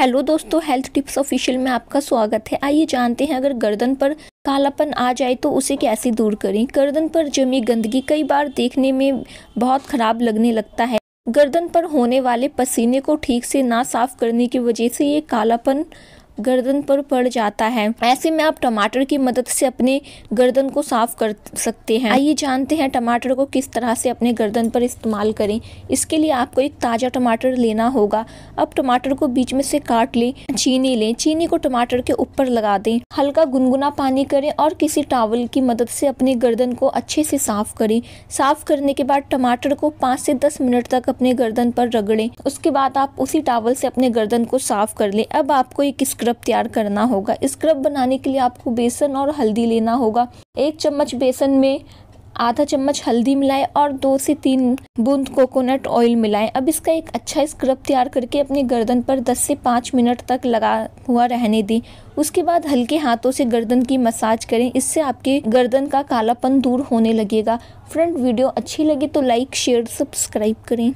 hello दोस्तों health tips official में आपका स्वागत है आइए जानते हैं अगर गर्दन पर कालापन आ जाए तो उसे कैसे दूर करें गर्दन पर जमी गंदगी कई बार देखने में बहुत खराब लगने लगता है गर्दन पर होने वाले पसीने को ठीक से ना साफ करने की वजह से ये कालापन गर्दन पर पड़ जाता है ऐसे में आप टमाटर की मदद से अपने गर्दन को साफ कर सकते हैं आइए जानते हैं टमाटर को किस तरह से अपने गर्दन पर इस्तेमाल करें इसके लिए आपको एक ताज़ा टमाटर लेना होगा अब टमाटर को बीच में से काट लें चीनी लें चीनी को टमाटर के ऊपर लगा दें हल्का गुनगुना पानी करें और किसी टावल की मदद से अपने गर्दन को अच्छे से साफ करें साफ करने के बाद टमाटर को पाँच से दस मिनट तक अपने गर्दन पर रगड़ें उसके बाद आप उसी टावल से अपने गर्दन को साफ कर लें अब आपको एक स्क्रब स्क्रब तैयार करना होगा स्क्रब बनाने के लिए आपको बेसन और हल्दी लेना होगा एक चम्मच बेसन में आधा चम्मच हल्दी मिलाएं और दो से तीन बूंद कोकोनट ऑयल मिलाएं अब इसका एक अच्छा स्क्रब तैयार करके अपने गर्दन पर 10 से 5 मिनट तक लगा हुआ रहने दें उसके बाद हल्के हाथों से गर्दन की मसाज करें इससे आपके गर्दन का कालापन दूर होने लगेगा फ्रेंड वीडियो अच्छी लगी तो लाइक शेयर सब्सक्राइब करें